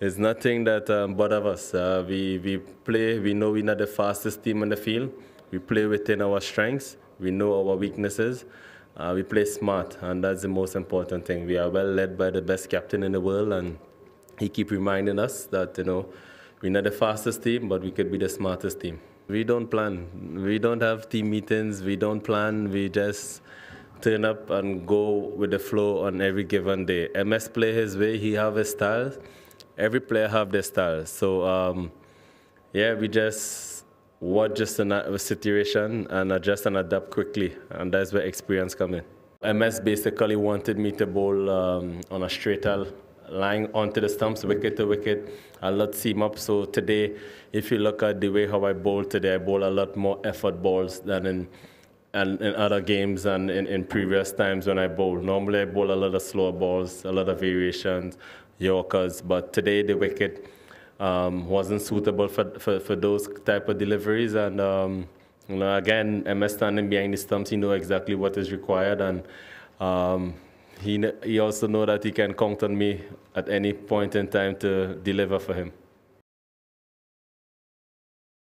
it's nothing that um, of us. Uh, we, we play, we know we're not the fastest team on the field. We play within our strengths, we know our weaknesses. Uh, we play smart, and that's the most important thing. We are well led by the best captain in the world, and he keep reminding us that you know we're not the fastest team, but we could be the smartest team. We don't plan. We don't have team meetings. We don't plan. We just turn up and go with the flow on every given day. MS play his way. He have his style every player have their style. So um, yeah, we just watch just a situation and adjust and adapt quickly, and that's where experience comes in. MS basically wanted me to bowl um, on a straight line, lying onto the stumps, wicket to wicket, a lot seam up. So today, if you look at the way how I bowl today, I bowl a lot more effort balls than in and in other games and in, in previous times when I bowl. Normally I bowl a lot of slower balls, a lot of variations, Yorkers, but today the wicket um, wasn't suitable for, for, for, those type of deliveries. And um, you know, again, MS standing behind the stumps, he know exactly what is required, and um, he he also know that he can count on me at any point in time to deliver for him.